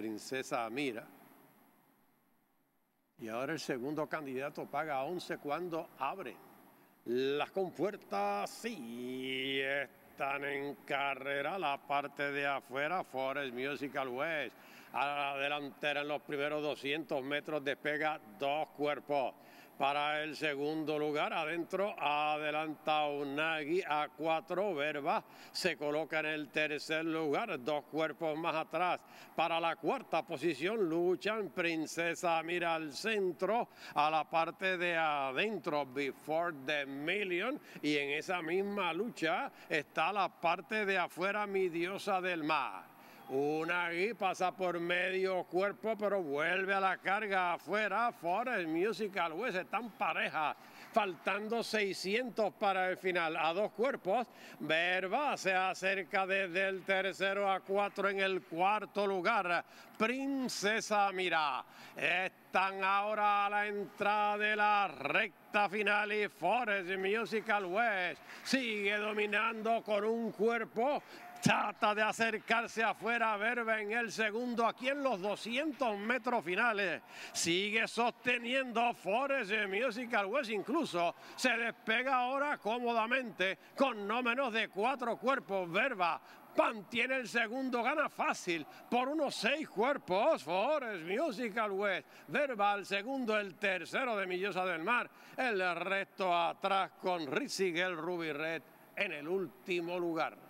princesa Amira. Y ahora el segundo candidato paga 11 cuando abre las compuertas. Sí, están en carrera la parte de afuera, Forest Musical West. A la delantera en los primeros 200 metros despega dos cuerpos. Para el segundo lugar, adentro adelanta Unagi a cuatro verbas. Se coloca en el tercer lugar, dos cuerpos más atrás. Para la cuarta posición luchan Princesa Mira al centro, a la parte de adentro, Before the Million. Y en esa misma lucha está la parte de afuera, mi diosa del mar. Una gui pasa por medio cuerpo, pero vuelve a la carga afuera. Forest Musical West pues, están pareja. Faltando 600 para el final. A dos cuerpos. Verba se acerca desde el tercero a cuatro en el cuarto lugar. Princesa mira Están ahora a la entrada de la recta final y Forest Musical West pues, sigue dominando con un cuerpo Trata de acercarse afuera Verba en el segundo, aquí en los 200 metros finales. Sigue sosteniendo Forest Musical West, incluso se despega ahora cómodamente con no menos de cuatro cuerpos. Verba mantiene tiene el segundo, gana fácil por unos seis cuerpos. Forest Musical West, Verba al segundo, el tercero de Millosa del Mar. El resto atrás con Rizigel Ruby Red en el último lugar.